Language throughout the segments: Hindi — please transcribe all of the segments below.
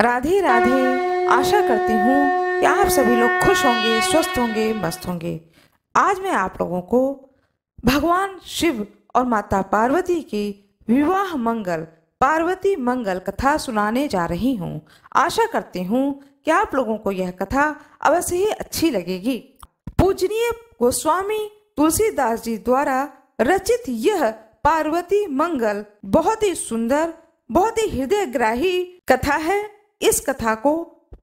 राधे राधे आशा करती हूँ कि आप सभी लोग खुश होंगे स्वस्थ होंगे मस्त होंगे आज मैं आप लोगों को भगवान शिव और माता पार्वती की विवाह मंगल पार्वती मंगल कथा सुनाने जा रही हूँ आशा करती हूँ कि आप लोगों को यह कथा अवश्य ही अच्छी लगेगी पूजनीय गोस्वामी तुलसीदास जी द्वारा रचित यह पार्वती मंगल बहुत ही सुंदर बहुत ही हृदयग्राही कथा है इस कथा को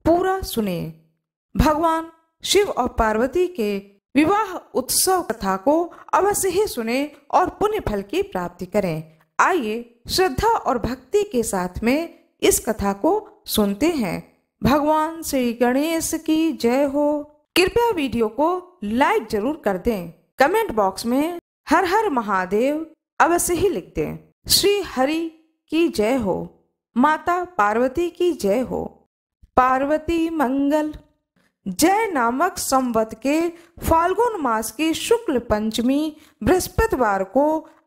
पूरा सुने भगवान शिव और पार्वती के विवाह उत्सव कथा को अवश्य ही सुने और पुण्य फल की प्राप्ति करें आइए श्रद्धा और भक्ति के साथ में इस कथा को सुनते हैं भगवान श्री गणेश की जय हो कृपया वीडियो को लाइक जरूर कर दें कमेंट बॉक्स में हर हर महादेव अवश्य ही लिख दें श्री हरि की जय हो माता पार्वती की जय हो पार्वती मंगल जय नामक संवत के फाल्गुन मास की शुक्ल पंचमी बृहस्पतिवार को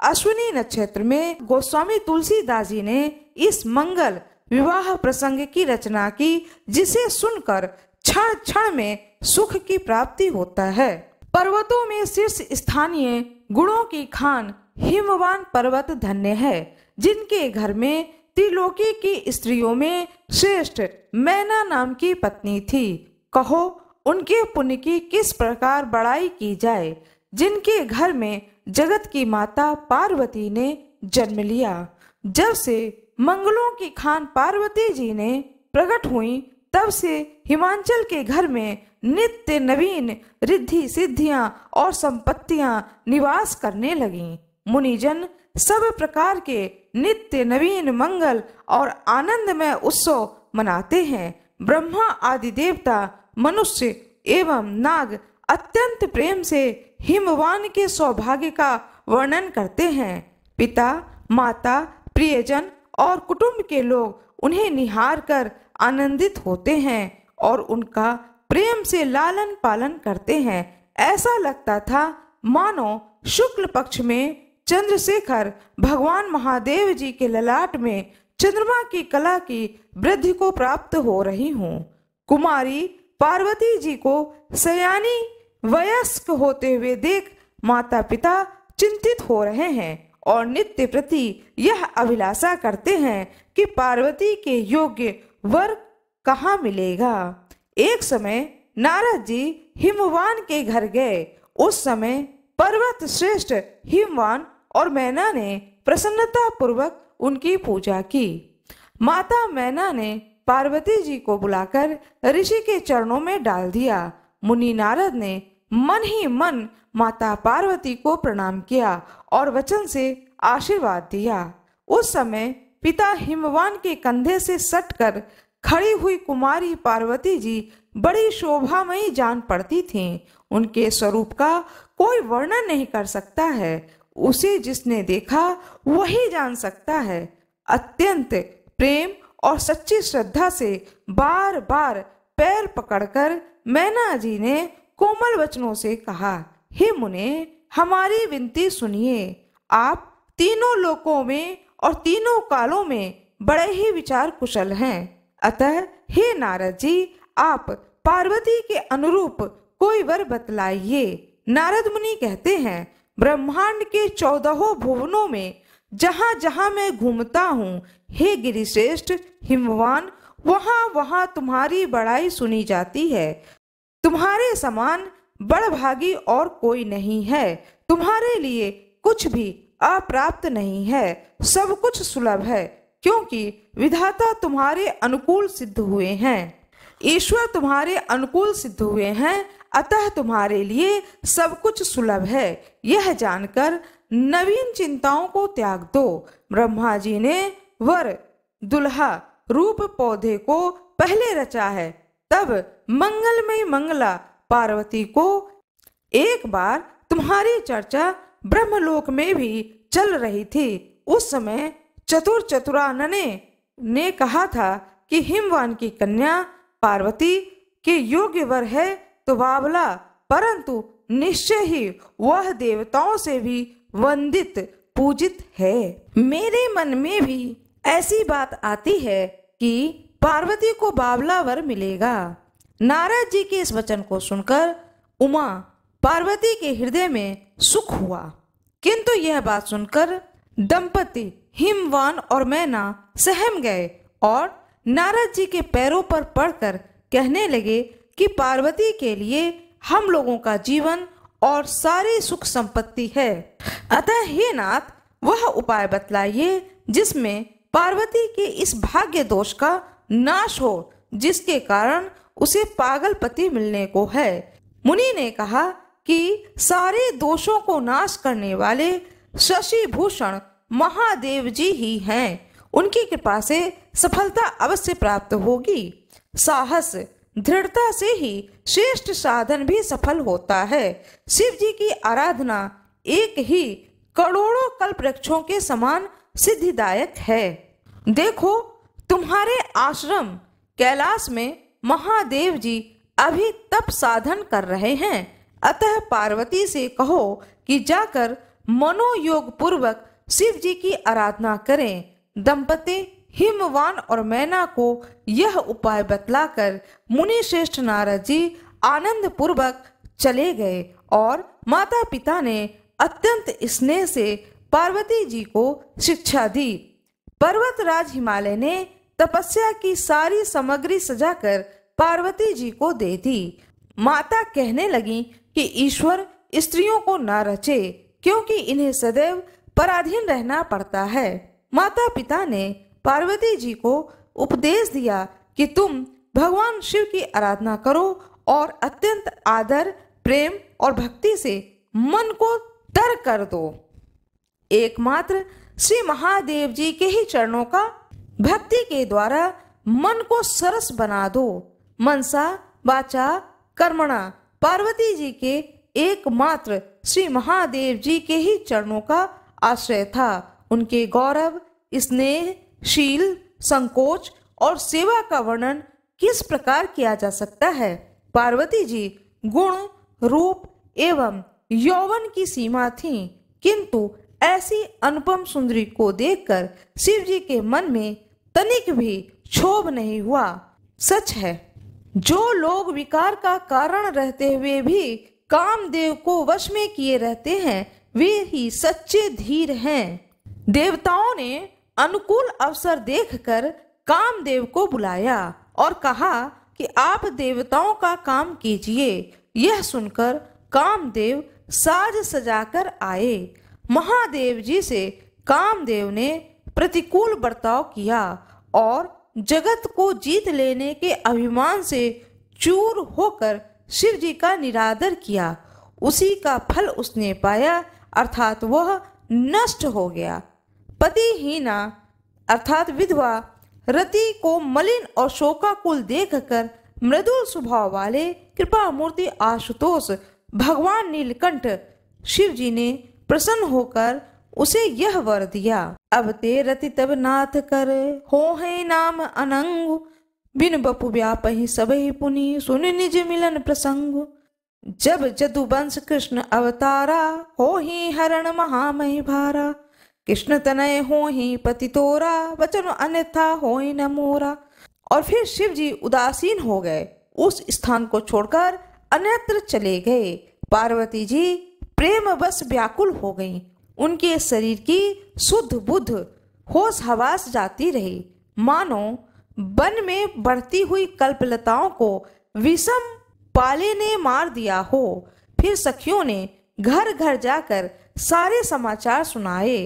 अश्विनी नक्षत्र में गोस्वामी तुलसीदास जी ने इस मंगल विवाह प्रसंग की रचना की जिसे सुनकर क्षण क्षण में सुख की प्राप्ति होता है पर्वतों में शीर्ष स्थानीय गुणों की खान हिमवान पर्वत धन्य है जिनके घर में त्रिलोकी की स्त्रियों में श्रेष्ठ मैना नाम की पत्नी थी कहो उनके पुण्य की किस प्रकार बड़ाई की जाए जिनके घर में जगत की माता पार्वती ने जन्म लिया जब से मंगलों की खान पार्वती जी ने प्रकट हुई तब से हिमाचल के घर में नित्य नवीन रिद्धि सिद्धियां और संपत्तियां निवास करने लगी मुनिजन सब प्रकार के नित्य नवीन मंगल और आनंदमय उत्सव मनाते हैं ब्रह्मा आदि देवता मनुष्य एवं नाग अत्यंत प्रेम से हिमवान के सौभाग्य का वर्णन करते हैं पिता माता प्रियजन और कुटुंब के लोग उन्हें निहार कर आनंदित होते हैं और उनका प्रेम से लालन पालन करते हैं ऐसा लगता था मानो शुक्ल पक्ष में चंद्रशेखर भगवान महादेव जी के ललाट में चंद्रमा की कला की वृद्धि को प्राप्त हो रही हूँ कुमारी पार्वती जी को सयानी वयस्क होते हुए देख माता पिता चिंतित हो रहे हैं और नित्य प्रति यह अभिलाषा करते हैं कि पार्वती के योग्य वर कहाँ मिलेगा एक समय नारद जी हिमवान के घर गए उस समय पर्वत श्रेष्ठ हिमवान और मैना ने प्रसन्नता पूर्वक उनकी पूजा की माता मैना ने पार्वती जी को बुलाकर ऋषि के चरणों में डाल दिया मुनि नारद ने मन ही मन माता पार्वती को प्रणाम किया और वचन से आशीर्वाद दिया उस समय पिता हिमवान के कंधे से सटकर खड़ी हुई कुमारी पार्वती जी बड़ी शोभामयी जान पड़ती थीं। उनके स्वरूप का कोई वर्णन नहीं कर सकता है उसे जिसने देखा वही जान सकता है अत्यंत प्रेम और सच्ची श्रद्धा से बार बार पैर पकड़कर मैना जी ने कोमल वचनों से कहा हे मुने हमारी विनती सुनिए आप तीनों लोकों में और तीनों कालों में बड़े ही विचार कुशल हैं अतः हे नारद जी आप पार्वती के अनुरूप कोई वर बतलाइए नारद मुनि कहते हैं ब्रह्मांड के चौदहों भुवनों में जहाँ जहाँ मैं घूमता हूँ हे गिरिश्रेष्ठ हिमवान वहाँ वहाँ तुम्हारी बड़ाई सुनी जाती है तुम्हारे समान बड़भागी और कोई नहीं है तुम्हारे लिए कुछ भी अप्राप्त नहीं है सब कुछ सुलभ है क्योंकि विधाता तुम्हारे अनुकूल सिद्ध हुए हैं ईश्वर तुम्हारे अनुकूल सिद्ध हुए हैं अतः तुम्हारे लिए सब कुछ सुलभ है यह जानकर नवीन चिंताओं को त्याग दो ब्रह्मा जी ने वर दुल्हा रूप पौधे को पहले रचा है तब मंगलमय मंगला पार्वती को एक बार तुम्हारी चर्चा ब्रह्मलोक में भी चल रही थी उस समय चतुर चतुरानने ने कहा था कि हिमवान की कन्या पार्वती के योग्य वर है तो बावला परंतु निश्चय ही वह देवताओं से भी वंदित पूजित है मेरे मन में भी ऐसी बात आती है कि पार्वती को बावला वर मिलेगा नारद जी के इस वचन को सुनकर उमा पार्वती के हृदय में सुख हुआ किंतु यह बात सुनकर दंपति हिमवान और मैना सहम गए और नारद जी के पैरों पर पड़कर कहने लगे कि पार्वती के लिए हम लोगों का जीवन और सारी सुख संपत्ति है अतः हे नाथ वह उपाय बतलाइए जिसमें पार्वती के इस भाग्य दोष का नाश हो जिसके कारण उसे पागल पति मिलने को है मुनि ने कहा कि सारे दोषों को नाश करने वाले शशि भूषण महादेव जी ही हैं उनकी कृपा से सफलता अवश्य प्राप्त होगी साहस दृढ़ता से ही श्रेष्ठ साधन भी सफल होता है शिव जी की आराधना एक ही करोड़ों कल्प वृक्षों के समान सिद्धिदायक है देखो तुम्हारे आश्रम कैलाश में महादेव जी अभी तप साधन कर रहे हैं अतः पार्वती से कहो कि जाकर मनोयोग पूर्वक शिव जी की आराधना करें दंपति हिमवान और मैना को यह उपाय बतलाकर मुनि श्रेष्ठ नारद जी आनंद पूर्वक चले गए और माता पिता ने अत्यंत स्नेह से पार्वती जी को शिक्षा दी पर्वत राज हिमालय ने तपस्या की सारी सामग्री सजाकर पार्वती जी को दे दी माता कहने लगी कि ईश्वर स्त्रियों को ना रचे क्योंकि इन्हें सदैव पराधीन रहना पड़ता है माता पिता ने पार्वती जी को उपदेश दिया कि तुम भगवान शिव की आराधना करो और अत्यंत आदर प्रेम और भक्ति से मन को तर कर दो एकमात्र श्री महादेव जी के ही चरणों का भक्ति के द्वारा मन को सरस बना दो मनसा वाचा कर्मणा पार्वती जी के एकमात्र श्री महादेव जी के ही चरणों का आश्रय था उनके गौरव स्नेह शील संकोच और सेवा का वर्णन किस प्रकार किया जा सकता है पार्वती जी गुण रूप एवं यौवन की सीमा थी किंतु ऐसी अनुपम सुंदरी को देखकर शिव जी के मन में तनिक भी क्षोभ नहीं हुआ सच है जो लोग विकार का कारण रहते हुए भी कामदेव को वश में किए रहते हैं वे ही सच्चे धीर हैं देवताओं ने अनुकूल अवसर देखकर कामदेव को बुलाया और कहा कि आप देवताओं का काम कीजिए यह सुनकर कामदेव साज सजाकर आए महादेव जी से कामदेव ने प्रतिकूल बर्ताव किया और जगत को जीत लेने के अभिमान से चूर होकर शिव जी का निरादर किया उसी का फल उसने पाया अर्थात वह नष्ट हो गया पतिहीना अर्थात विधवा रति को मलिन और शोकाकुल देखकर मृदु स्वभाव वाले कृपा मूर्ति आशुतोष भगवान नीलकंठ शिव जी ने प्रसन्न होकर उसे यह वर दिया अब ते रति तब नाथ कर हो है नाम अनंग बिन बपु व्यापही ही पुनि सुन निज मिलन प्रसंग जब जदुवंश कृष्ण अवतारा हो ही हरण महामहि भारा कृष्ण तनय हो ही पति तोरा वचन अन्यथा हो ही न मोरा और फिर शिव जी उदासीन हो गए उस स्थान को छोड़कर अन्यत्र चले गए पार्वती जी प्रेम बस व्याकुल हो गईं उनके शरीर की शुद्ध बुद्ध होश हवास जाती रही मानो वन में बढ़ती हुई कल्पलताओं को विषम पाले ने मार दिया हो फिर सखियों ने घर घर जाकर सारे समाचार सुनाए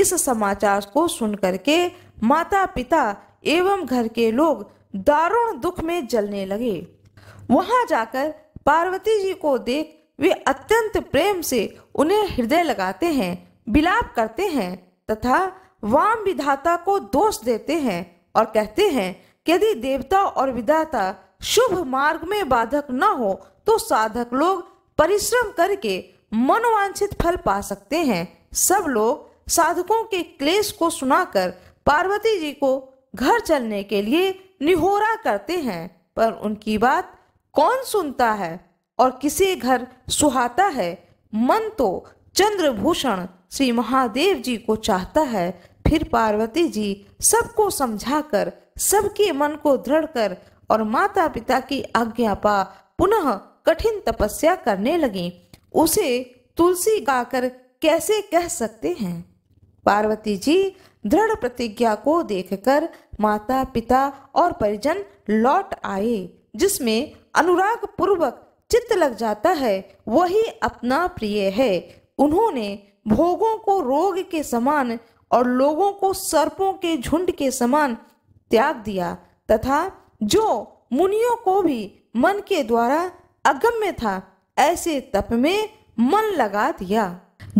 इस समाचार को सुनकर के माता पिता एवं घर के लोग दारुण दुख में जलने लगे वहां जाकर पार्वती जी को देख वे अत्यंत प्रेम से उन्हें हृदय लगाते हैं विलाप करते हैं तथा वाम विधाता को दोष देते हैं और कहते हैं कि यदि देवता और विधाता शुभ मार्ग में बाधक न हो तो साधक लोग परिश्रम करके मनोवांछित फल पा सकते हैं सब लोग साधकों के क्लेश को सुनाकर पार्वती जी को घर चलने के लिए निहोरा करते हैं पर उनकी बात कौन सुनता है और किसे घर सुहाता है मन तो चंद्रभूषण श्री महादेव जी को चाहता है फिर पार्वती जी सबको समझाकर सबके मन को दृढ़ कर और माता पिता की आज्ञा पा पुनः कठिन तपस्या करने लगी उसे तुलसी गाकर कैसे कह सकते हैं पार्वती जी दृढ़ प्रतिज्ञा को देखकर माता पिता और परिजन लौट आए जिसमें अनुराग पूर्वक चित्त लग जाता है वही अपना प्रिय है उन्होंने भोगों को रोग के समान और लोगों को सर्पों के झुंड के समान त्याग दिया तथा जो मुनियों को भी मन के द्वारा अगम्य था ऐसे तप में मन लगा दिया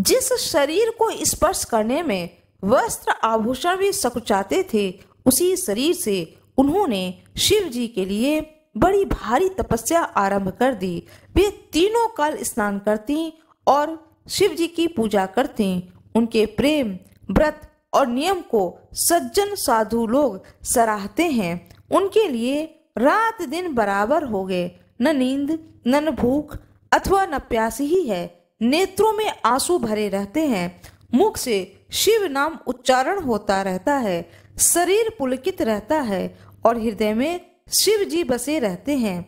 जिस शरीर को स्पर्श करने में वस्त्र आभूषण भी सकुचाते थे उसी शरीर से उन्होंने शिव जी के लिए बड़ी भारी तपस्या आरंभ कर दी वे तीनों काल स्नान करती और शिव जी की पूजा करती उनके प्रेम व्रत और नियम को सज्जन साधु लोग सराहते हैं उनके लिए रात दिन बराबर हो गए न नींद न भूख अथवा न प्यास ही है नेत्रों में आंसू भरे रहते हैं मुख से शिव नाम उच्चारण होता रहता है शरीर पुलकित रहता है और हृदय में शिव जी बसे रहते हैं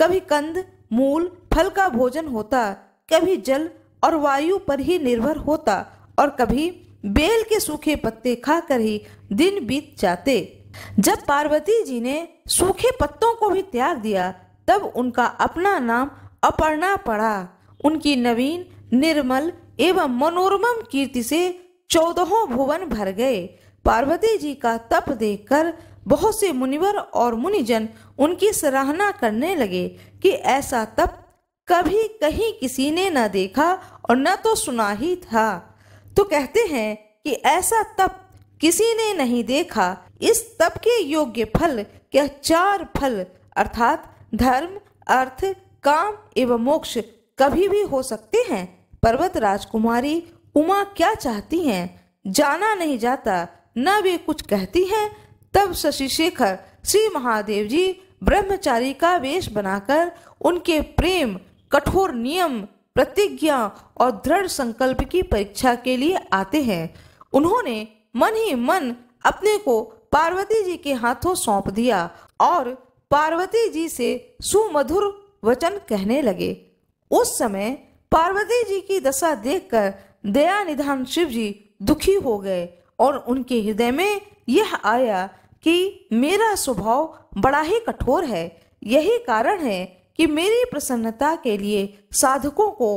कभी कंद मूल फल का भोजन होता कभी जल और वायु पर ही निर्भर होता और कभी बेल के सूखे पत्ते खाकर ही दिन बीत जाते जब पार्वती जी ने सूखे पत्तों को भी त्याग दिया तब उनका अपना नाम अपर्णा पड़ा उनकी नवीन निर्मल एवं मनोरम कीर्ति से चौदहों भुवन भर गए पार्वती जी का तप देखकर बहुत से मुनिवर और मुनिजन उनकी सराहना करने लगे कि ऐसा तप कभी कहीं किसी ने न देखा और न तो सुना ही था तो कहते हैं कि ऐसा तप किसी ने नहीं देखा इस तप के योग्य फल क्या चार फल अर्थात धर्म अर्थ काम एवं मोक्ष कभी भी हो सकते हैं पर्वत राजकुमारी उमा क्या चाहती हैं जाना नहीं जाता न वे कुछ कहती हैं तब शशि शेखर श्री महादेव जी ब्रह्मचारी का वेश बनाकर उनके प्रेम कठोर नियम प्रतिज्ञा और दृढ़ संकल्प की परीक्षा के लिए आते हैं उन्होंने मन ही मन अपने को पार्वती जी के हाथों सौंप दिया और पार्वती जी से सुमधुर वचन कहने लगे उस समय पार्वती जी की दशा देखकर दया निधान शिव जी दुखी हो गए और उनके हृदय में यह आया कि मेरा स्वभाव बड़ा ही कठोर है यही कारण है कि मेरी प्रसन्नता के लिए साधकों को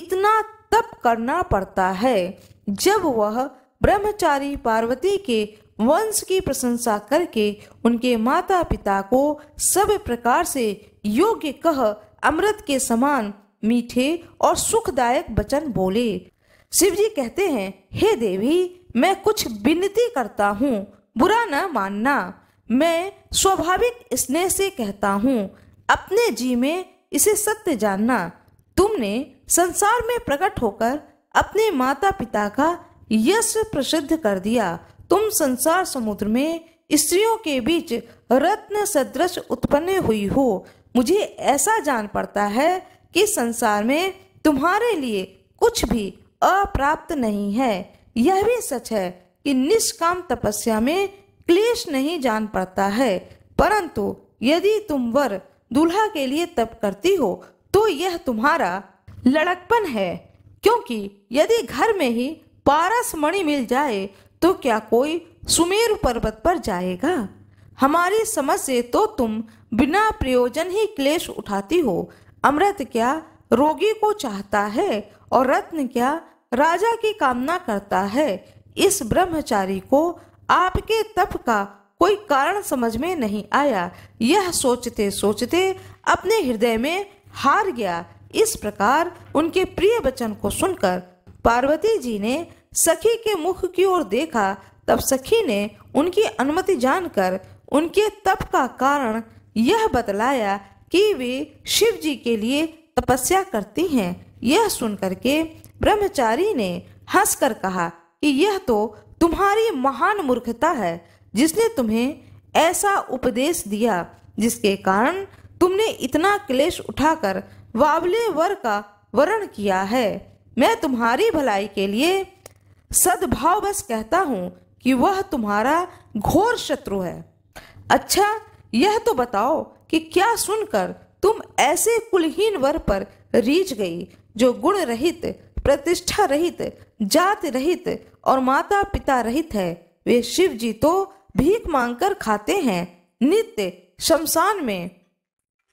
इतना तप करना पड़ता है जब वह ब्रह्मचारी पार्वती के वंश की प्रशंसा करके उनके माता पिता को सब प्रकार से योग्य कह अमृत के समान मीठे और सुखदायक वचन बोले शिव जी कहते हैं हे देवी मैं कुछ विनती करता हूँ बुरा न मानना मैं स्वाभाविक स्नेह से कहता हूँ अपने जी में इसे सत्य जानना तुमने संसार में प्रकट होकर अपने माता पिता का यश प्रसिद्ध कर दिया तुम संसार समुद्र में स्त्रियों के बीच रत्न सदृश उत्पन्न हुई हो मुझे ऐसा जान पड़ता है कि संसार में तुम्हारे लिए कुछ भी अप्राप्त नहीं है यह भी सच है कि निष्काम तपस्या में क्लेश नहीं जान पड़ता है परंतु यदि तुम वर दूल्हा के लिए तप करती हो तो यह तुम्हारा लड़कपन है क्योंकि यदि घर में ही पारस मणि मिल जाए तो क्या कोई सुमेरु पर्वत पर जाएगा हमारी समझ से तो तुम बिना प्रयोजन ही क्लेश उठाती हो अमृत क्या रोगी को चाहता है और रत्न क्या राजा की कामना करता है इस ब्रह्मचारी को आपके तप का कोई कारण समझ में नहीं आया यह सोचते सोचते अपने हृदय में हार गया इस प्रकार उनके प्रिय वचन को सुनकर पार्वती जी ने सखी के मुख की ओर देखा तब सखी ने उनकी अनुमति जानकर उनके तप का कारण यह बतलाया कि वे शिव जी के लिए तपस्या करती हैं यह सुनकर के ब्रह्मचारी ने हंसकर कहा कि यह तो तुम्हारी महान मूर्खता है जिसने तुम्हें ऐसा उपदेश दिया जिसके कारण तुमने इतना क्लेश उठाकर वावले वर का वर्ण किया है मैं तुम्हारी भलाई के लिए सद्भाव बस कहता हूँ कि वह तुम्हारा घोर शत्रु है अच्छा यह तो बताओ कि क्या सुनकर तुम ऐसे कुलहीन वर पर रीझ गई जो गुण रहित प्रतिष्ठा रहित जात रहित और माता पिता रहित है वे शिव जी तो भीख मांगकर खाते हैं नित्य शमशान में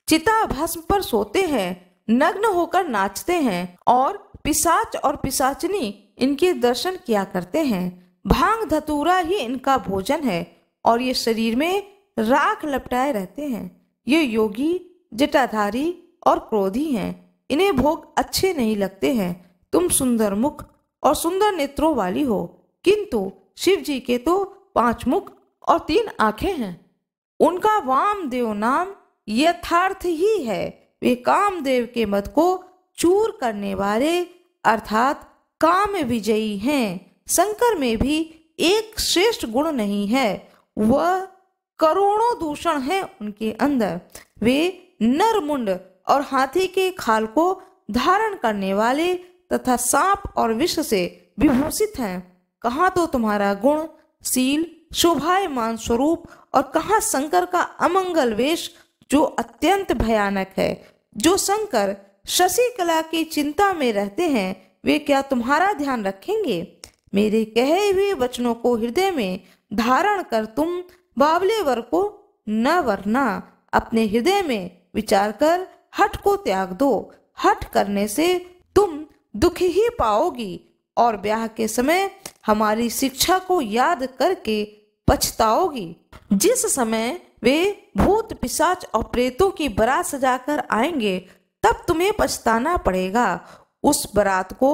चिता भस्म पर सोते हैं नग्न होकर नाचते हैं और पिसाच और पिसाचनी इनके दर्शन किया करते हैं भांग धतूरा ही इनका भोजन है और ये शरीर में राख लपटाए रहते हैं ये योगी जटाधारी और क्रोधी हैं इन्हें भोग अच्छे नहीं लगते हैं तुम सुंदर मुख और सुंदर नेत्रों वाली हो किंतु शिव जी के तो पांच मुख और तीन आंखें हैं उनका वामदेव नाम यथार्थ ही है वे कामदेव के मत को चूर करने वाले अर्थात काम विजयी हैं शंकर में भी एक श्रेष्ठ गुण नहीं है वह करोड़ों दूषण हैं उनके अंदर वे नरमुंड और हाथी के खाल को धारण करने वाले तथा सांप और विष से विभूषित हैं कहाँ तो तुम्हारा गुण सील शोभायमान स्वरूप और कहाँ शंकर का अमंगल वेश जो अत्यंत भयानक है जो शंकर शशि कला की चिंता में रहते हैं वे क्या तुम्हारा ध्यान रखेंगे मेरे कहे हुए वचनों को हृदय में धारण कर तुम बावले वर को न वरना अपने हृदय में विचार कर हट को त्याग दो हट करने से तुम दुख ही पाओगी और ब्याह के समय हमारी शिक्षा को याद करके पछताओगी जिस समय वे भूत पिशाच और प्रेतों की बरात सजाकर आएंगे तब तुम्हें पछताना पड़ेगा उस बरात को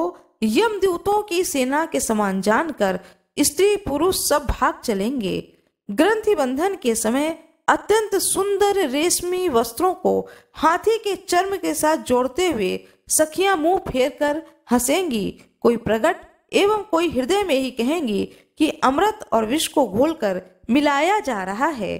यमदूतों की सेना के समान जानकर स्त्री पुरुष सब भाग चलेंगे ग्रंथि बंधन के समय अत्यंत सुंदर रेशमी वस्त्रों को हाथी के चर्म के साथ जोड़ते हुए सखियां मुंह फेर कर हंसेंगी कोई प्रकट एवं कोई हृदय में ही कहेंगी कि अमृत और विष को घोलकर मिलाया जा रहा है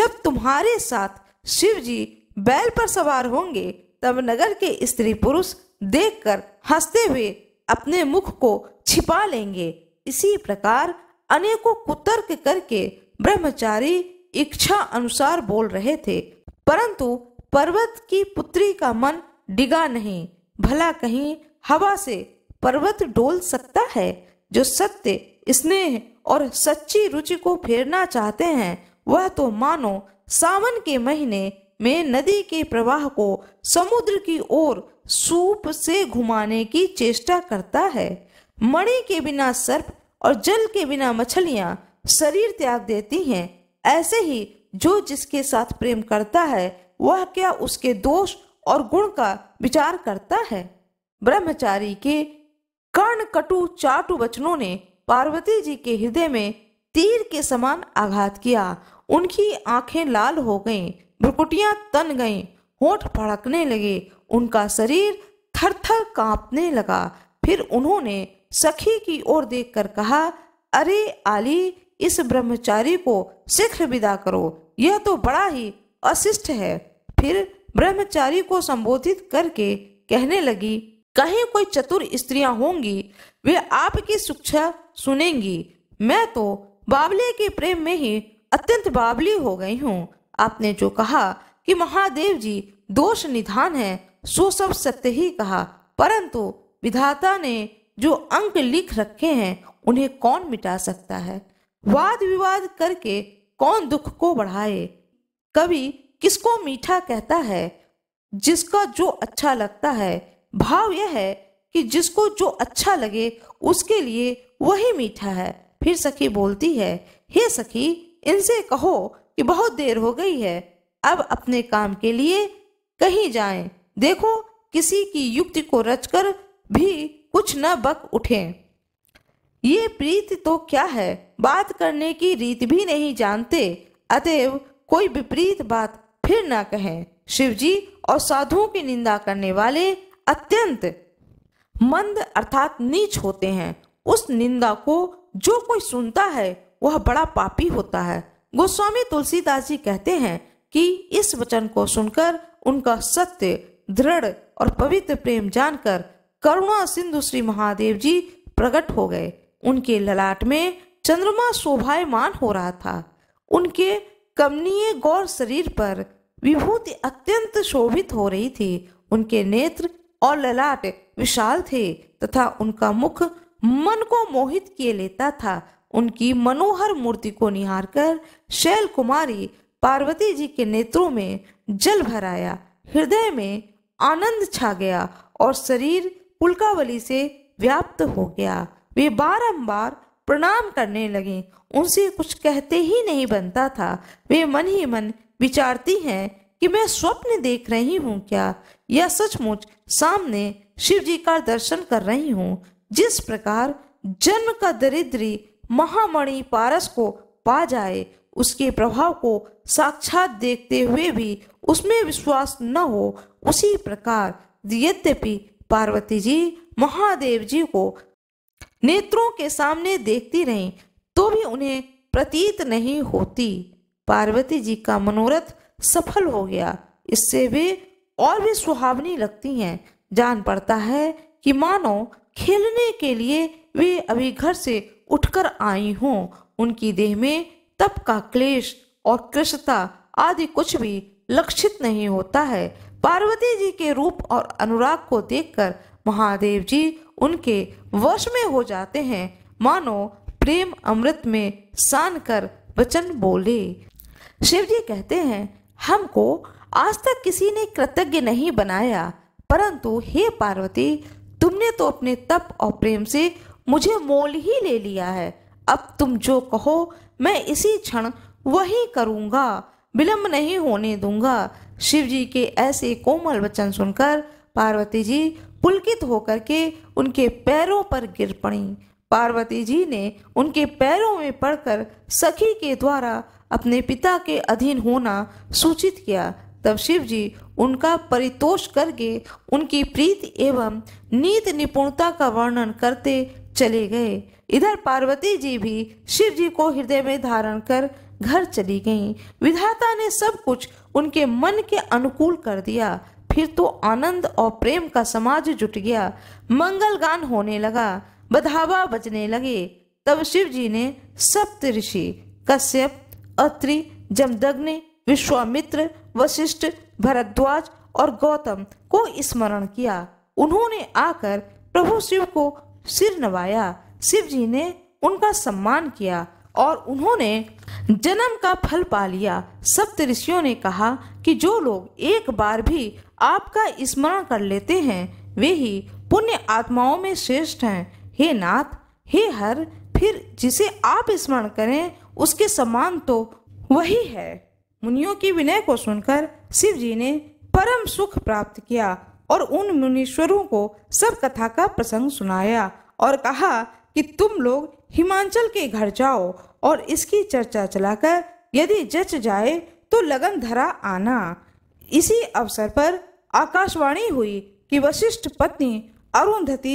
जब तुम्हारे साथ शिव जी बैल पर सवार होंगे तब नगर के स्त्री पुरुष देखकर हंसते हुए अपने मुख को छिपा लेंगे इसी प्रकार अनेकों कुतर्क करके ब्रह्मचारी इच्छा अनुसार बोल रहे थे परंतु पर्वत की पुत्री का मन डिगा नहीं भला कहीं हवा से पर्वत डोल सकता है जो सत्य स्नेह और सच्ची रुचि को फेरना चाहते हैं वह तो मानो सावन के महीने में नदी के प्रवाह को समुद्र की ओर सूप से घुमाने की चेष्टा करता है मणि के बिना सर्प और जल के बिना मछलियां शरीर त्याग देती हैं ऐसे ही जो जिसके साथ प्रेम करता है वह क्या उसके दोष और गुण का विचार करता है ब्रह्मचारी के कर्ण कटु चाटु वचनों ने पार्वती जी के हृदय में तीर के समान आघात किया उनकी आंखें लाल हो गईं, भ्रुकुटियां तन गईं, होठ भड़कने लगे उनका शरीर थर थर कांपने लगा फिर उन्होंने सखी की ओर देखकर कहा अरे आली इस ब्रह्मचारी को शीघ्र विदा करो यह तो बड़ा ही अशिष्ट है फिर ब्रह्मचारी को संबोधित करके कहने लगी कहीं कोई चतुर स्त्रियां होंगी वे आपकी शिक्षा सुनेंगी मैं तो बावले के प्रेम में ही अत्यंत बावली हो गई हूँ आपने जो कहा कि महादेव जी दोष निधान है सो सब सत्य ही कहा परंतु विधाता ने जो अंक लिख रखे हैं उन्हें कौन मिटा सकता है वाद विवाद करके कौन दुख को बढ़ाए कवि किसको मीठा कहता है जिसका जो अच्छा लगता है भाव यह है कि जिसको जो अच्छा लगे उसके लिए वही मीठा है फिर सखी बोलती है हे सखी इनसे कहो कि बहुत देर हो गई है अब अपने काम के लिए कहीं जाएं। देखो किसी की युक्ति को रचकर भी कुछ न बक उठें। ये प्रीत तो क्या है बात करने की रीत भी नहीं जानते अतएव कोई विपरीत बात फिर ना कहें शिवजी और साधुओं की निंदा करने वाले अत्यंत मंद अर्थात नीच होते हैं उस निंदा को जो कोई सुनता है वह बड़ा पापी होता है गोस्वामी तुलसीदास जी कहते हैं कि इस वचन को सुनकर उनका सत्य दृढ़ और पवित्र प्रेम जानकर करुणा सिंधु श्री महादेव जी प्रकट हो गए उनके ललाट में चंद्रमा शोभायमान हो रहा था उनके कमनीय गौर शरीर पर विभूति अत्यंत शोभित हो रही थी उनके नेत्र और ललाट विशाल थे तथा उनका मुख मन को मोहित किए लेता था उनकी मनोहर मूर्ति को निहार कर शैल कुमारी पार्वती जी के नेत्रों में जल भराया हृदय में आनंद छा गया और शरीर पुलकावली से व्याप्त हो गया वे बारंबार प्रणाम करने लगे उनसे कुछ कहते ही नहीं बनता था वे मन ही मन विचारती हैं कि मैं स्वप्न देख रही हूँ क्या या सचमुच सामने शिव जी का दर्शन कर रही हूँ जिस प्रकार जन्म का दरिद्री महामणि पारस को पा जाए उसके प्रभाव को साक्षात देखते हुए भी उसमें विश्वास न हो उसी प्रकार यद्यपि पार्वती जी महादेव जी को नेत्रों के सामने देखती रही तो भी उन्हें प्रतीत नहीं होती पार्वती जी का मनोरथ सफल हो गया इससे वे और भी सुहावनी लगती हैं जान पड़ता है कि मानो खेलने के लिए वे अभी घर से उठकर आई हों उनकी देह में तप का क्लेश और कृषता आदि कुछ भी लक्षित नहीं होता है पार्वती जी के रूप और अनुराग को देखकर महादेव जी उनके वश में हो जाते हैं मानो प्रेम अमृत में सान कर वचन बोले शिव जी कहते हैं हमको आज तक किसी ने कृतज्ञ नहीं बनाया परंतु हे पार्वती तुमने तो अपने तप और प्रेम से मुझे मोल ही ले लिया है अब तुम जो कहो मैं इसी क्षण वही करूंगा विलम्ब नहीं होने दूंगा शिव जी के ऐसे कोमल वचन सुनकर पार्वती जी पुलकित होकर के उनके पैरों पर गिर पड़ी पार्वती जी ने उनके पैरों में पड़कर सखी के द्वारा अपने पिता के अधीन होना सूचित किया तब शिव जी उनका परितोष करके उनकी प्रीति एवं नीत निपुणता का वर्णन करते चले गए इधर पार्वती जी भी शिव जी को हृदय में धारण कर घर चली गईं। विधाता ने सब कुछ उनके मन के अनुकूल कर दिया फिर तो आनंद और प्रेम का समाज जुट गया मंगल गान होने लगा बधावा बजने लगे तब शिव जी ने सप्त ऋषि कश्यप अत्रि जमदग्नि विश्वामित्र वशिष्ठ भरद्वाज और गौतम को स्मरण किया उन्होंने आकर प्रभु शिव को सिर नवाया शिव जी ने उनका सम्मान किया और उन्होंने जन्म का फल पा लिया सप्त ऋषियों ने कहा कि जो लोग एक बार भी आपका स्मरण कर लेते हैं वे ही पुण्य आत्माओं में श्रेष्ठ हैं हे नाथ हे हर फिर जिसे आप स्मरण करें उसके समान तो वही है मुनियों की विनय को सुनकर शिव जी ने परम सुख प्राप्त किया और उन मुनीश्वरों को सब कथा का प्रसंग सुनाया और कहा कि तुम लोग हिमाचल के घर जाओ और इसकी चर्चा चलाकर यदि जच जाए तो लगन धरा आना इसी अवसर पर आकाशवाणी हुई कि वशिष्ठ पत्नी अरुंधति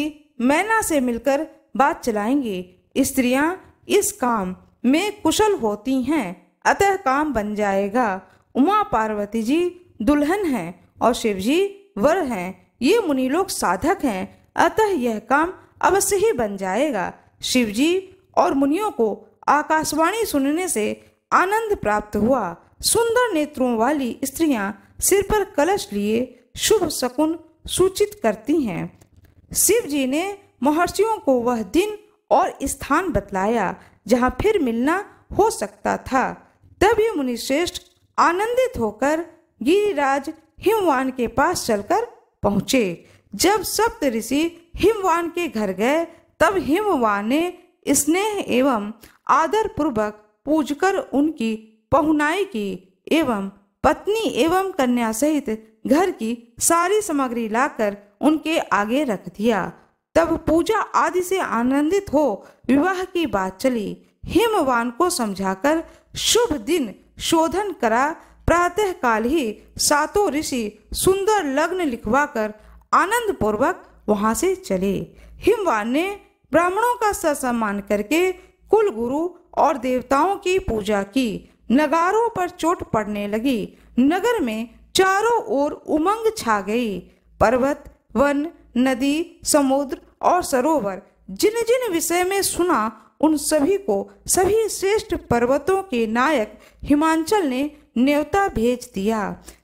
मैना से मिलकर बात चलाएंगे स्त्रियां इस काम में कुशल होती हैं अतः काम बन जाएगा उमा पार्वती जी दुल्हन हैं और शिव जी वर हैं ये मुनि लोग साधक हैं अतः यह काम अवश्य ही बन जाएगा शिव जी और मुनियों को आकाशवाणी सुनने से आनंद प्राप्त हुआ सुंदर नेत्रों वाली स्त्रियां सिर पर कलश लिए शुभ शकुन सूचित करती हैं शिव जी ने महर्षियों को वह दिन और स्थान बतलाया जहाँ फिर मिलना हो सकता था तभी मुनिश्रेष्ठ आनंदित होकर गिरिराज हिमवान के पास चलकर पहुंचे जब सप्त ऋषि हिमवान के घर गए तब हिमवान ने स्नेह एवं आदर पूर्वक पूजकर उनकी पहुनाई की एवं पत्नी एवं कन्या सहित घर की सारी सामग्री लाकर उनके आगे रख दिया तब पूजा आदि से आनंदित हो विवाह की बात चली हिमवान को समझाकर शुभ दिन शोधन करा प्रातः काल ही सातों ऋषि सुंदर लग्न लिखवाकर आनंद पूर्वक वहां से चले हिमवान ने ब्राह्मणों का सम्मान करके कुल गुरु और देवताओं की पूजा की नगारों पर चोट पड़ने लगी नगर में चारों ओर उमंग छा गई पर्वत वन नदी समुद्र और सरोवर जिन जिन विषय में सुना उन सभी को सभी श्रेष्ठ पर्वतों के नायक हिमांचल ने न्योता भेज दिया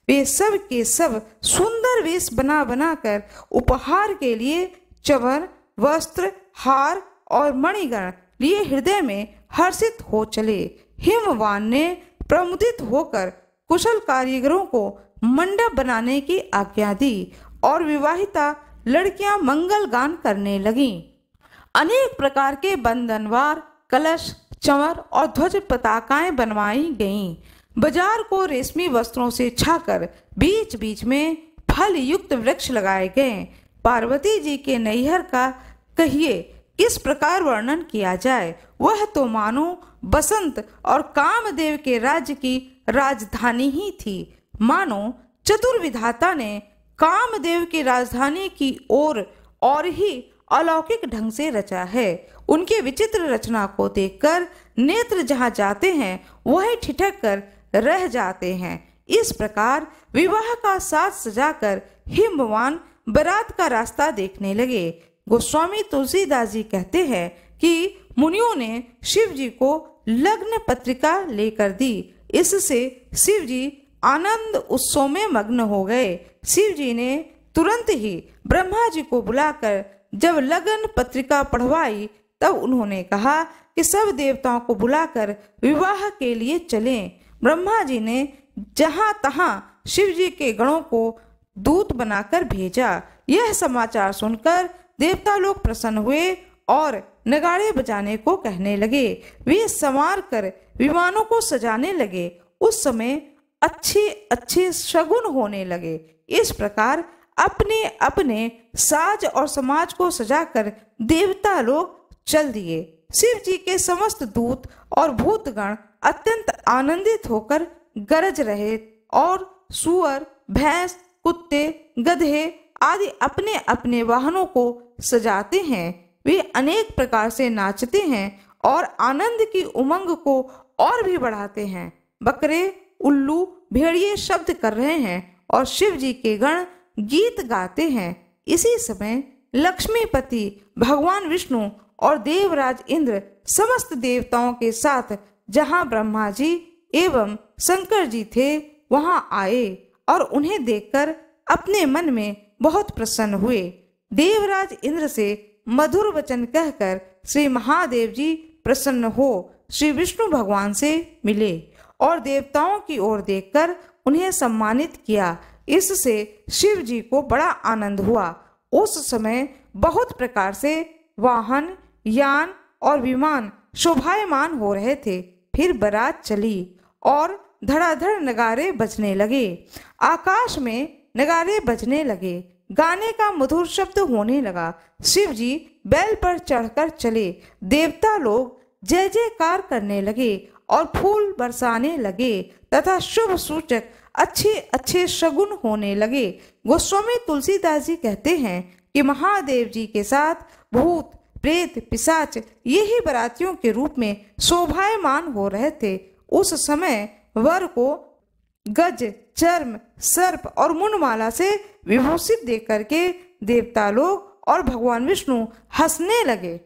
वे सब के सब सुंदर वेश बना बना कर उपहार के लिए चवर वस्त्र हार और मणिगण लिए हृदय में हर्षित हो चले हिमवान ने प्रमुदित होकर कुशल कारीगरों को मंडप बनाने की आज्ञा दी और विवाहिता लड़कियां मंगल गान करने लगी अनेक प्रकार के बंधनवार कलश चमर और ध्वज पताकाएं बनवाई गईं बाजार को रेशमी वस्त्रों से छाकर बीच बीच में फल युक्त वृक्ष लगाए गए पार्वती जी के नैहर का कहिए किस प्रकार वर्णन किया जाए वह तो मानो बसंत और कामदेव के राज्य की राजधानी ही थी मानो चतुर्विधाता ने कामदेव की राजधानी की ओर और ही अलौकिक ढंग से रचा है उनके विचित्र रचना को देखकर नेत्र जहाँ जाते हैं वही ठिठक कर रह जाते हैं इस प्रकार विवाह का साथ सजाकर हिमवान बरात का रास्ता देखने लगे गोस्वामी तुलसीदास जी कहते हैं कि मुनियों ने शिव जी को लग्न पत्रिका लेकर दी इससे शिव जी आनंद उत्सव में मग्न हो गए शिव जी ने तुरंत ही ब्रह्मा जी को बुलाकर जब लगन पत्रिका पढ़वाई तब उन्होंने कहा कि सब देवताओं को बुलाकर विवाह के लिए चलें ब्रह्मा जी ने जहाँ तहाँ शिव जी के गणों को दूत बनाकर भेजा यह समाचार सुनकर देवता लोग प्रसन्न हुए और नगाड़े बजाने को कहने लगे वे संवार कर विमानों को सजाने लगे उस समय अच्छे अच्छे शगुन होने लगे इस प्रकार अपने अपने साज और समाज को सजाकर देवता लोग चल दिए शिव जी के समस्त दूत और भूतगण अत्यंत आनंदित होकर गरज रहे और सुअर भैंस कुत्ते गधे आदि अपने अपने वाहनों को सजाते हैं वे अनेक प्रकार से नाचते हैं और आनंद की उमंग को और भी बढ़ाते हैं बकरे उल्लू भेड़िए शब्द कर रहे हैं और शिव जी के गण गीत गाते हैं इसी समय लक्ष्मीपति भगवान विष्णु और देवराज इंद्र समस्त देवताओं के साथ जहाँ ब्रह्मा जी एवं शंकर जी थे वहाँ आए और उन्हें देखकर अपने मन में बहुत प्रसन्न हुए देवराज इंद्र से मधुर वचन कहकर श्री महादेव जी प्रसन्न हो श्री विष्णु भगवान से मिले और देवताओं की ओर देखकर उन्हें सम्मानित किया इससे शिव जी को बड़ा आनंद हुआ उस समय बहुत प्रकार से वाहन यान और विमान शोभायमान हो रहे थे फिर बारात चली और धड़ाधड़ नगारे बजने लगे आकाश में नगारे बजने लगे गाने का मधुर शब्द होने लगा शिव जी बैल पर चढ़कर चले देवता लोग जय जयकार करने लगे और फूल बरसाने लगे तथा शुभ सूचक अच्छे अच्छे शगुन होने लगे गोस्वामी तुलसीदास जी कहते हैं कि महादेव जी के साथ भूत प्रेत पिसाच ये ही बरातियों के रूप में शोभायमान हो रहे थे उस समय वर को गज चर्म सर्प और मुनमाला से विभूषित देख करके देवता लोग और भगवान विष्णु हंसने लगे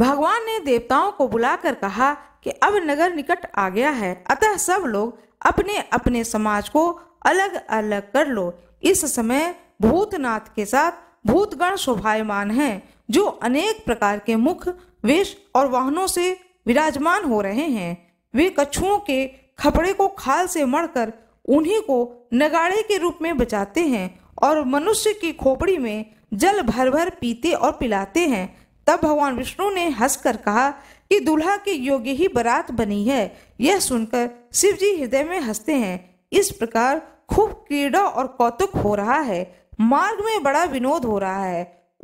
भगवान ने देवताओं को बुलाकर कहा कि अब नगर निकट आ गया है अतः सब लोग अपने अपने समाज को अलग अलग कर लो इस समय भूतनाथ के साथ भूतगण शोभायमान हैं जो अनेक प्रकार के मुख वेश और वाहनों से विराजमान हो रहे हैं वे कछुओं के खपड़े को खाल से मरकर उन्हीं को नगाड़े के रूप में बचाते हैं और मनुष्य की खोपड़ी में जल भर भर पीते और पिलाते हैं तब भगवान विष्णु ने हंसकर कहा कि दूल्हा के योग्य ही बारात बनी है यह सुनकर शिव जी हृदय में हंसते हैं इस प्रकार खूब क्रीड़ा और कौतुक हो रहा है मार्ग में बड़ा विनोद हो रहा है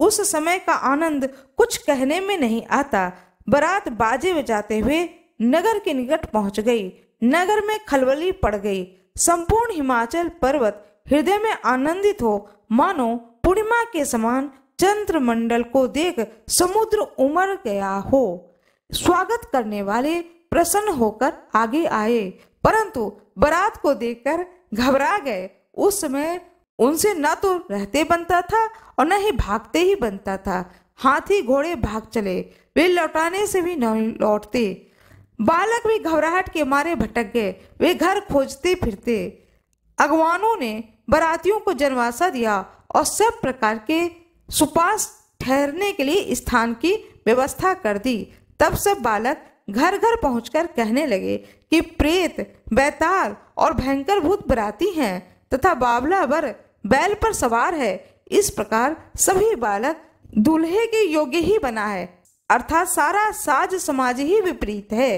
उस समय का आनंद कुछ कहने में नहीं आता बारात बाजे बजाते हुए नगर के निकट पहुंच गई नगर में खलबली पड़ गई संपूर्ण हिमाचल पर्वत हृदय में आनंदित हो मानो पूर्णिमा के समान चंद्रमंडल को देख समुद्र उमर गया हो स्वागत करने वाले प्रसन्न होकर आगे आए परंतु बरात को देखकर घबरा गए उस समय उनसे न तो रहते बनता था और न ही भागते ही बनता था हाथी घोड़े भाग चले वे लौटाने से भी न लौटते बालक भी घबराहट के मारे भटक गए वे घर खोजते फिरते अगवानों ने बरातियों को जनवासा दिया और सब प्रकार के सुपास ठहरने के लिए स्थान की व्यवस्था कर दी तब सब बालक घर घर पहुंचकर कहने लगे कि प्रेत बैताल और भयंकर भूत बराती हैं तथा बाबला बर बैल पर सवार है इस प्रकार सभी बालक दूल्हे के योग्य ही बना है अर्थात सारा साज समाज ही विपरीत है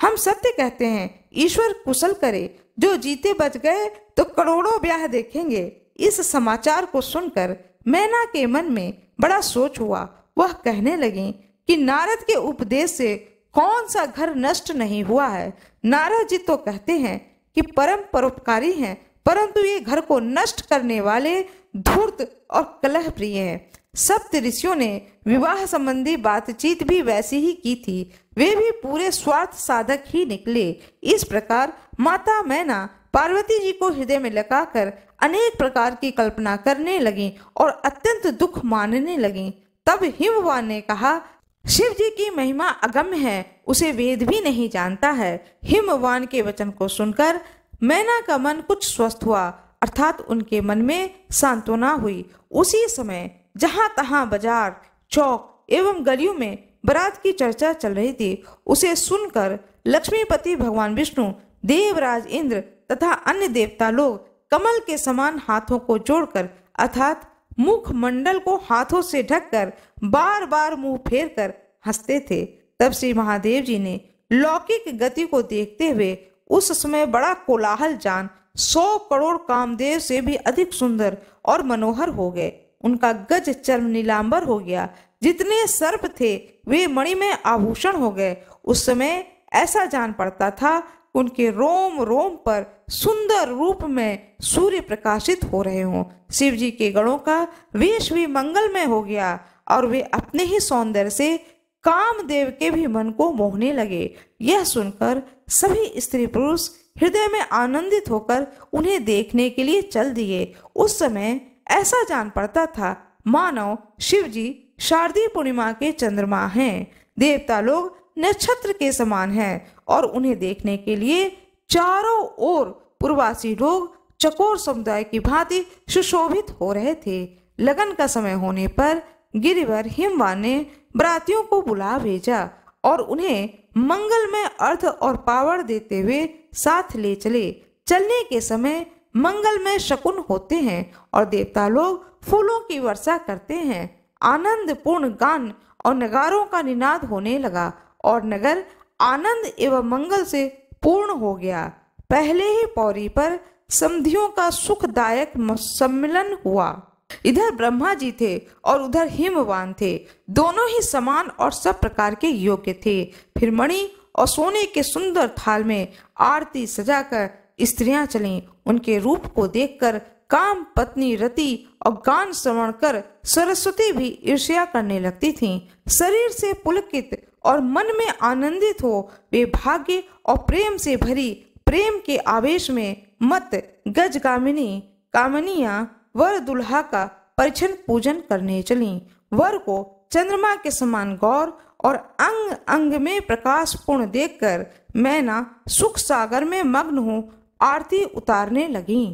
हम सत्य कहते हैं ईश्वर कुशल करे जो जीते बच गए तो करोड़ों ब्याह देखेंगे इस समाचार को सुनकर मैना के मन में बड़ा सोच हुआ वह कहने लगी कि नारद के उपदेश से कौन सा घर नष्ट नहीं हुआ है नारद जी तो कहते हैं कि परम परोपकारी हैं परंतु ये घर को नष्ट करने वाले धूर्त और कलह प्रिय हैं सप्त ऋषियों ने विवाह संबंधी बातचीत भी वैसी ही की थी वे भी पूरे स्वार्थ साधक ही निकले इस प्रकार माता मैना पार्वती जी को हृदय में लगाकर अनेक प्रकार की कल्पना करने लगी और अत्यंत दुख मानने लगी तब हिमवान ने कहा शिव जी की महिमा अगम है उसे वेद भी नहीं जानता है हिमवान के वचन को सुनकर मैना का मन कुछ स्वस्थ हुआ अर्थात उनके मन में सांत्वना हुई उसी समय जहाँ तहां बाजार चौक एवं गलियों में बरात की चर्चा चल रही थी उसे सुनकर लक्ष्मीपति भगवान विष्णु देवराज इंद्र तथा अन्य देवता लोग कमल के समान हाथों को जोड़कर अर्थात मुख मंडल को हाथों से ढककर बार बार मुंह फेर कर हंसते थे तब श्री महादेव जी ने लौकिक गति को देखते हुए उस समय बड़ा कोलाहल जान सौ करोड़ कामदेव से भी अधिक सुंदर और मनोहर हो गए उनका गज चर्म नीलांबर हो गया जितने सर्प थे वे मणि में आभूषण हो गए उस समय ऐसा जान पड़ता था उनके रोम रोम पर सुंदर रूप में सूर्य प्रकाशित हो रहे हों शिव जी के गणों का वेश भी मंगलमय हो गया और वे अपने ही सौंदर्य से कामदेव के भी मन को मोहने लगे यह सुनकर सभी स्त्री पुरुष हृदय में आनंदित होकर उन्हें देखने के लिए चल दिए उस समय ऐसा जान पड़ता था मानव शिव जी शारदीय पूर्णिमा के चंद्रमा हैं देवता लोग नक्षत्र के समान हैं और उन्हें देखने के लिए चारों ओर पूर्वासी लोग चकोर समुदाय की भांति सुशोभित हो रहे थे लगन का समय होने पर गिरिवर हिमवान ने बरातियों को बुला भेजा और उन्हें मंगल में अर्थ और पावर देते हुए साथ ले चले चलने के समय मंगल में शकुन होते हैं और देवता लोग फूलों की वर्षा करते हैं आनंद पूर्ण गान और नगारों का निनाद होने लगा और नगर आनंद एवं मंगल से पूर्ण हो गया पहले ही पौरी पर समधियों का सुखदायक सम्मिलन हुआ इधर ब्रह्मा जी थे और उधर हिमवान थे दोनों ही समान और सब प्रकार के योग्य थे फिर मणि और सोने के सुंदर थाल में आरती सजाकर स्त्रियां चलीं उनके रूप को देखकर काम पत्नी रति और गान श्रवण कर सरस्वती भी ईर्ष्या करने लगती थीं शरीर से पुलकित और मन में आनंदित हो वे भाग्य और प्रेम से भरी प्रेम के आवेश में मत गज कामिनी कामनिया वर दुल्हा का परिचन पूजन करने चली वर को चंद्रमा के समान गौर और अंग अंग में प्रकाश पूर्ण देखकर मैं ना सुख सागर में मग्न हूँ आरती उतारने लगी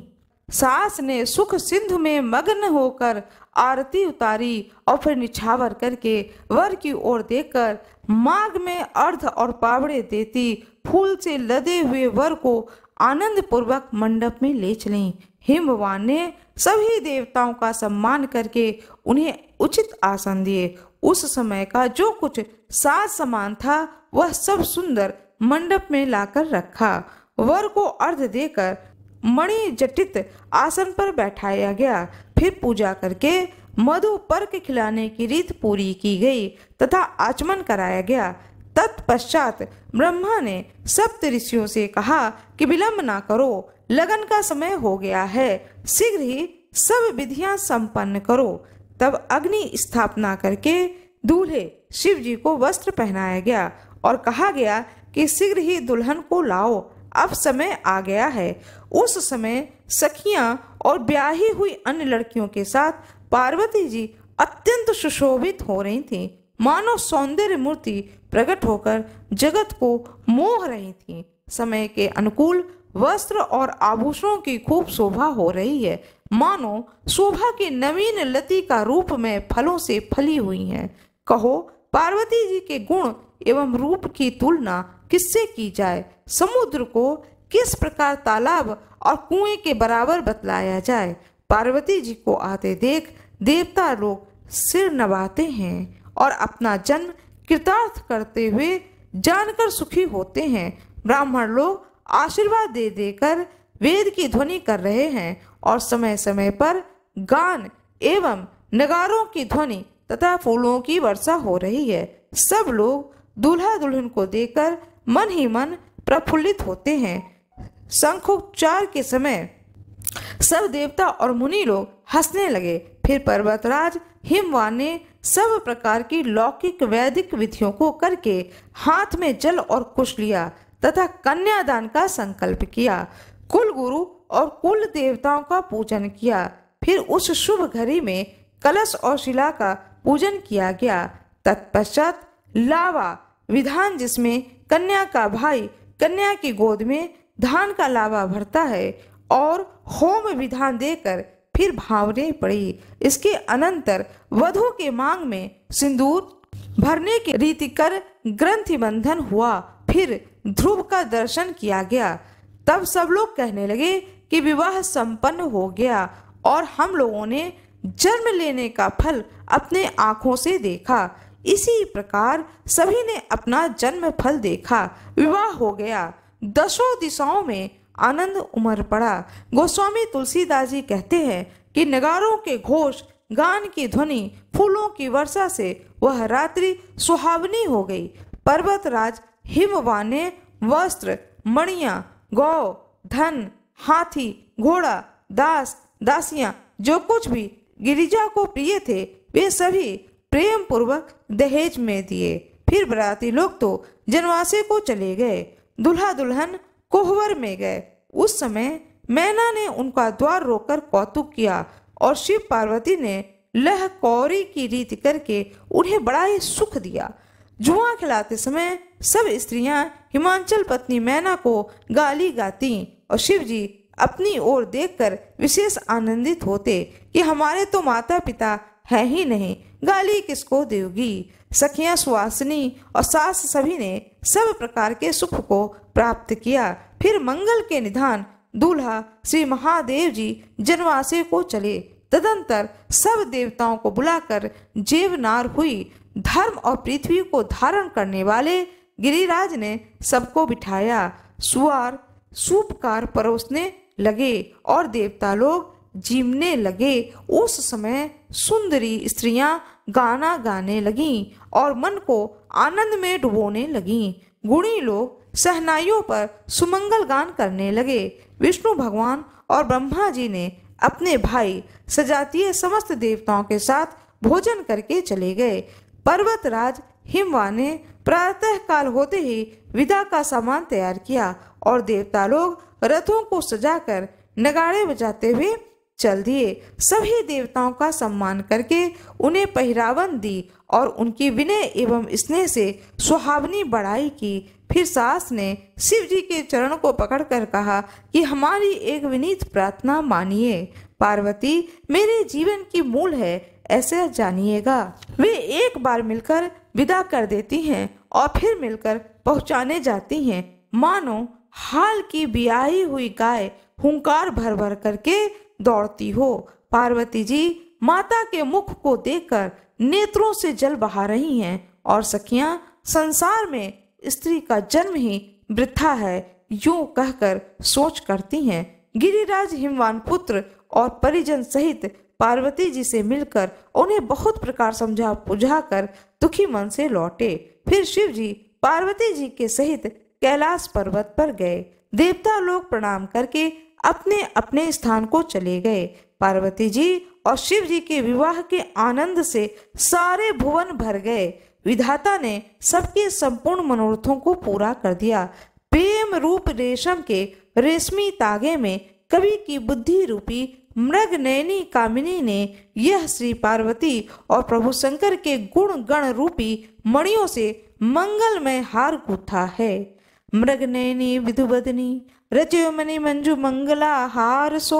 सास ने सुख सिंधु में मग्न होकर आरती उतारी और फिर निछावर करके वर की ओर देखकर मार्ग में अर्ध और पावड़े देती फूल से लदे हुए वर को आनंद पूर्वक मंडप में ले चली हिमवान ने सभी देवताओं का सम्मान करके उन्हें उचित आसन दिए उस समय का जो कुछ सास समान था वह सब सुंदर मंडप में लाकर रखा वर को अर्ध देकर मणि जटित आसन पर बैठाया गया फिर पूजा करके मधु पर्क खिलाने की रीत पूरी की गई तथा आचमन कराया गया तत्पश्चात ब्रह्मा ने सप्त ऋषियों से कहा कि विलम्ब ना करो लगन का समय हो गया है शीघ्र ही सब विधियां संपन्न करो तब अग्नि स्थापना करके दूल्हे शिव जी को वस्त्र पहनाया गया और कहा गया कि शीघ्र ही दुल्हन को लाओ अब समय आ गया है उस समय सखियां और ब्याही हुई अन्य लड़कियों के साथ पार्वती जी अत्यंत सुशोभित हो रही थी मानो सौंदर्य मूर्ति प्रकट होकर जगत को मोह रही थी समय के अनुकूल वस्त्र और आभूषणों की खूब शोभा हो रही है मानो शोभा के नवीन लती का रूप में फलों से फली हुई है कहो पार्वती जी के गुण एवं रूप की तुलना किससे की जाए समुद्र को किस प्रकार तालाब और कुएं के बराबर बतलाया जाए पार्वती जी को आते देख देवता लोग सिर नवाते हैं और अपना जन्म कृतार्थ करते हुए जानकर सुखी होते हैं ब्राह्मण लोग आशीर्वाद दे देकर वेद की ध्वनि कर रहे हैं और समय समय पर गान एवं नगारों की ध्वनि तथा फूलों की वर्षा हो रही है सब लोग दूल्हा दुल्हन को देकर मन ही मन प्रफुल्लित होते हैं शंखोच्चार के समय सब देवता और मुनि लोग हंसने लगे फिर पर्वतराज हिमवान ने सब प्रकार की लौकिक वैदिक विधियों को करके हाथ में जल और कुश लिया तथा कन्यादान का संकल्प किया कुल गुरु और कुल देवताओं का पूजन किया फिर उस शुभ घड़ी में कलश और शिला का पूजन किया गया तत्पश्चात लावा विधान जिसमें कन्या का भाई कन्या की गोद में धान का लावा भरता है और होम विधान देकर फिर भावने पड़ी इसके अनंतर वधु के मांग में सिंदूर भरने के रीति कर ग्रंथि बंधन हुआ फिर ध्रुव का दर्शन किया गया तब सब लोग कहने लगे कि विवाह संपन्न हो गया और हम लोगों ने जन्म लेने का फल अपने आँखों से देखा इसी प्रकार सभी ने अपना जन्म फल देखा विवाह हो गया दसों दिशाओं में आनंद उमर पड़ा गोस्वामी तुलसीदास जी कहते हैं कि नगारों के घोष गान की ध्वनि फूलों की वर्षा से वह रात्रि सुहावनी हो गई हिम हिमवाने वस्त्र मणिया गौ धन हाथी घोड़ा दास दासियां जो कुछ भी गिरिजा को प्रिय थे वे सभी प्रेम पूर्वक दहेज में दिए फिर बराती लोग तो जनवासे को चले गए दुल्हा दुल्हन कोहवर में गए उस समय मैना ने उनका द्वार रोककर कौतुक किया और शिव पार्वती ने लह कौरी की रीत करके उन्हें बड़ा ही सुख दिया जुआ खिलाते समय सब स्त्रियां हिमांचल पत्नी मैना को गाली गाती और शिव जी अपनी ओर देखकर विशेष आनंदित होते कि हमारे तो माता पिता है ही नहीं गाली किसको देगी सखियां सुहासनी और सास सभी ने सब प्रकार के सुख को प्राप्त किया फिर मंगल के निधान दूल्हा श्री महादेव जी जनवासे को चले तदंतर सब देवताओं को बुलाकर जेवनार हुई धर्म और पृथ्वी को धारण करने वाले गिरिराज ने सबको बिठाया सुवार सूपकार परोसने लगे और देवता लोग जीवने लगे उस समय सुंदरी स्त्रियां गाना गाने लगीं और मन को आनंद में डुबोने लगीं गुणी लोग सहनाइयों पर सुमंगल गान करने लगे विष्णु भगवान और ब्रह्मा जी ने अपने भाई सजातीय समस्त देवताओं के साथ भोजन करके चले गए पर्वतराज हिमवा ने प्रातः काल होते ही विदा का सामान तैयार किया और देवता लोग रथों को सजाकर नगाड़े बजाते हुए चल दिए सभी देवताओं का सम्मान करके उन्हें पहरावन दी और उनकी विनय एवं स्नेह से सुहावनी बढ़ाई की फिर सास ने शिव जी के चरण को पकड़कर कहा कि हमारी एक विनीत प्रार्थना मानिए पार्वती मेरे जीवन की मूल है ऐसे जानिएगा वे एक बार मिलकर विदा कर देती हैं और फिर मिलकर पहुंचाने जाती हैं मानो हाल की बियाई हुई गाय हुंकार भर भर करके दौड़ती हो पार्वती जी माता के मुख को देखकर नेत्रों से जल बहा रही हैं और सखिया संसार में स्त्री का जन्म ही वृथा है यूं कहकर सोच करती हैं गिरिराज हिमवान पुत्र और परिजन सहित पार्वती जी से मिलकर उन्हें बहुत प्रकार समझा बुझा कर दुखी मन से लौटे फिर शिव जी पार्वती जी के सहित कैलाश पर्वत पर गए देवता लोग प्रणाम करके अपने अपने स्थान को चले गए पार्वती जी और शिव जी के विवाह के आनंद से सारे भुवन भर गए विधाता ने सबके संपूर्ण मनोरथों को पूरा कर दिया प्रेम रूप रेशम के रेशमी तागे में कवि की बुद्धि रूपी मृग नैनी कामिनी ने यह श्री पार्वती और प्रभु शंकर के गुण गण रूपी मणियों से मंगलमय हार गुथा है मृगनैनी विधुवदनी રચ્યો મને મંજુ મંગલા હાર સો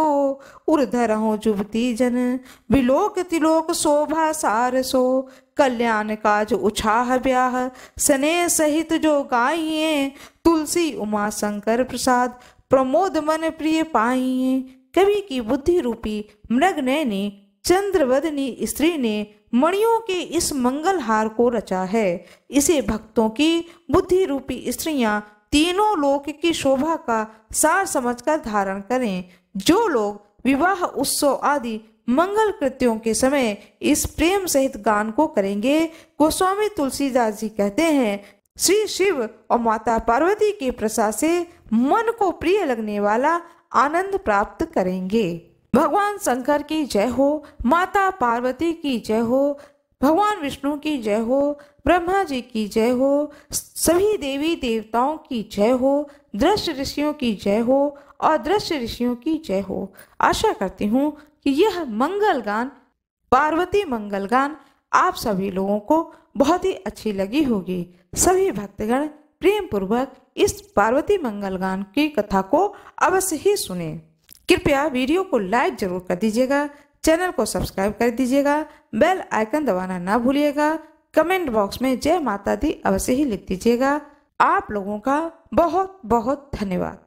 उर्धर हो જુબતી जन विलोक तिलोक શોભા સાર कल्याण काज उछाह ब्याह स्नेह सहित जो गाइये तुलसी उमा शंकर प्रसाद प्रमोद मन प्रिय पाइये कवि की बुद्धि रूपी मृग नैनी चंद्रवदनी स्त्री ने मणियों के इस मंगल हार को रचा है इसे भक्तों की बुद्धि रूपी स्त्रियां तीनों लोक की शोभा का सार समझकर धारण करें जो लोग विवाह उत्सव आदि मंगल कृत्यों के समय इस प्रेम सहित गान को करेंगे गोस्वामी तुलसीदास जी कहते हैं श्री शिव और माता पार्वती के प्रसाद से मन को प्रिय लगने वाला आनंद प्राप्त करेंगे भगवान शंकर की जय हो माता पार्वती की जय हो भगवान विष्णु की जय हो ब्रह्मा जी की जय हो सभी देवी देवताओं की जय हो दृश्य ऋषियों की जय हो और दृश्य ऋषियों की जय हो आशा करती हूँ कि यह मंगल गान पार्वती मंगल गान आप सभी लोगों को बहुत ही अच्छी लगी होगी सभी भक्तगण प्रेम पूर्वक इस पार्वती मंगल गान की कथा को अवश्य ही सुने कृपया वीडियो को लाइक जरूर कर दीजिएगा चैनल को सब्सक्राइब कर दीजिएगा बेल आइकन दबाना ना भूलिएगा कमेंट बॉक्स में जय माता दी अवश्य ही लिख दीजिएगा आप लोगों का बहुत बहुत धन्यवाद